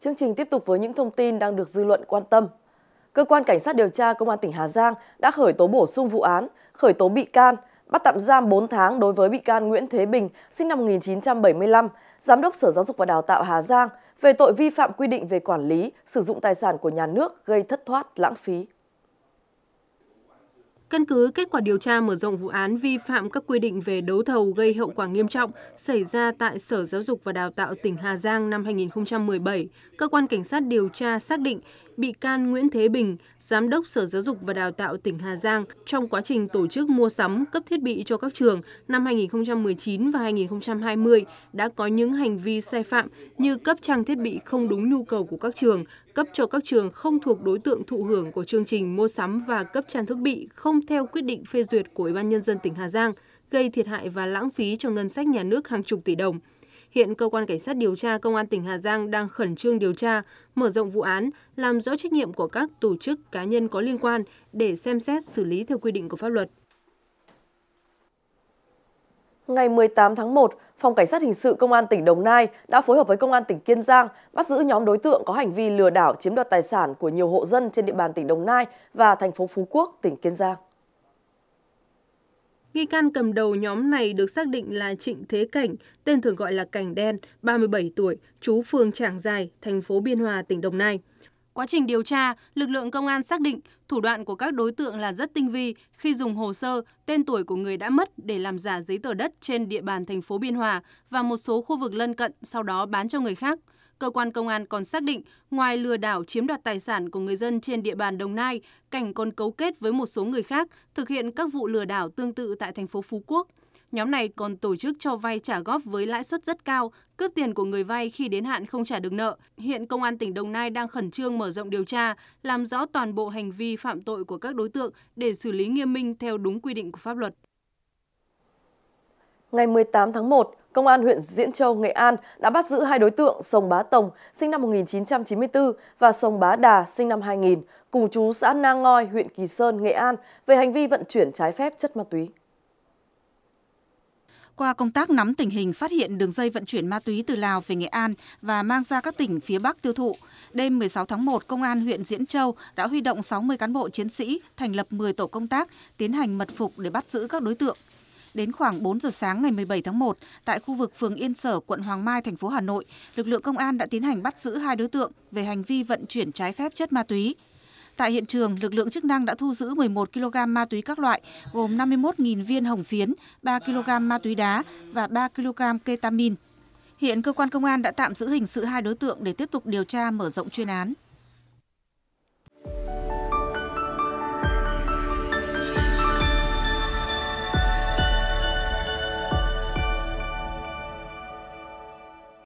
Chương trình tiếp tục với những thông tin đang được dư luận quan tâm. Cơ quan Cảnh sát điều tra Công an tỉnh Hà Giang đã khởi tố bổ sung vụ án, khởi tố bị can, bắt tạm giam 4 tháng đối với bị can Nguyễn Thế Bình, sinh năm 1975, Giám đốc Sở Giáo dục và Đào tạo Hà Giang, về tội vi phạm quy định về quản lý, sử dụng tài sản của nhà nước gây thất thoát, lãng phí. Căn cứ kết quả điều tra mở rộng vụ án vi phạm các quy định về đấu thầu gây hậu quả nghiêm trọng xảy ra tại Sở Giáo dục và Đào tạo tỉnh Hà Giang năm 2017, cơ quan cảnh sát điều tra xác định bị can Nguyễn Thế Bình, Giám đốc Sở Giáo dục và Đào tạo tỉnh Hà Giang trong quá trình tổ chức mua sắm cấp thiết bị cho các trường năm 2019 và 2020 đã có những hành vi sai phạm như cấp trang thiết bị không đúng nhu cầu của các trường, cấp cho các trường không thuộc đối tượng thụ hưởng của chương trình mua sắm và cấp trang thiết bị không theo quyết định phê duyệt của Ủy ban Nhân dân tỉnh Hà Giang, gây thiệt hại và lãng phí cho ngân sách nhà nước hàng chục tỷ đồng. Hiện cơ quan cảnh sát điều tra công an tỉnh Hà Giang đang khẩn trương điều tra, mở rộng vụ án, làm rõ trách nhiệm của các tổ chức cá nhân có liên quan để xem xét xử lý theo quy định của pháp luật. Ngày 18 tháng 1, Phòng Cảnh sát Hình sự Công an tỉnh Đồng Nai đã phối hợp với Công an tỉnh Kiên Giang bắt giữ nhóm đối tượng có hành vi lừa đảo chiếm đoạt tài sản của nhiều hộ dân trên địa bàn tỉnh Đồng Nai và thành phố Phú Quốc, tỉnh Kiên Giang. Nghi can cầm đầu nhóm này được xác định là Trịnh Thế Cảnh, tên thường gọi là Cảnh Đen, 37 tuổi, trú phường Trảng Giài, thành phố Biên Hòa, tỉnh Đồng Nai. Quá trình điều tra, lực lượng công an xác định thủ đoạn của các đối tượng là rất tinh vi khi dùng hồ sơ, tên tuổi của người đã mất để làm giả giấy tờ đất trên địa bàn thành phố Biên Hòa và một số khu vực lân cận sau đó bán cho người khác – Cơ quan công an còn xác định, ngoài lừa đảo chiếm đoạt tài sản của người dân trên địa bàn Đồng Nai, Cảnh còn cấu kết với một số người khác thực hiện các vụ lừa đảo tương tự tại thành phố Phú Quốc. Nhóm này còn tổ chức cho vay trả góp với lãi suất rất cao, cướp tiền của người vay khi đến hạn không trả được nợ. Hiện Công an tỉnh Đồng Nai đang khẩn trương mở rộng điều tra, làm rõ toàn bộ hành vi phạm tội của các đối tượng để xử lý nghiêm minh theo đúng quy định của pháp luật. Ngày 18 tháng 1, Công an huyện Diễn Châu, Nghệ An đã bắt giữ hai đối tượng Sông Bá Tồng, sinh năm 1994 và Sông Bá Đà, sinh năm 2000, cùng chú xã Na Ngoi, huyện Kỳ Sơn, Nghệ An về hành vi vận chuyển trái phép chất ma túy. Qua công tác nắm tình hình phát hiện đường dây vận chuyển ma túy từ Lào về Nghệ An và mang ra các tỉnh phía Bắc tiêu thụ, đêm 16 tháng 1, Công an huyện Diễn Châu đã huy động 60 cán bộ chiến sĩ, thành lập 10 tổ công tác, tiến hành mật phục để bắt giữ các đối tượng. Đến khoảng 4 giờ sáng ngày 17 tháng 1, tại khu vực phường Yên Sở, quận Hoàng Mai, thành phố Hà Nội, lực lượng công an đã tiến hành bắt giữ hai đối tượng về hành vi vận chuyển trái phép chất ma túy. Tại hiện trường, lực lượng chức năng đã thu giữ 11 kg ma túy các loại, gồm 51.000 viên hồng phiến, 3 kg ma túy đá và 3 kg ketamin. Hiện cơ quan công an đã tạm giữ hình sự hai đối tượng để tiếp tục điều tra mở rộng chuyên án.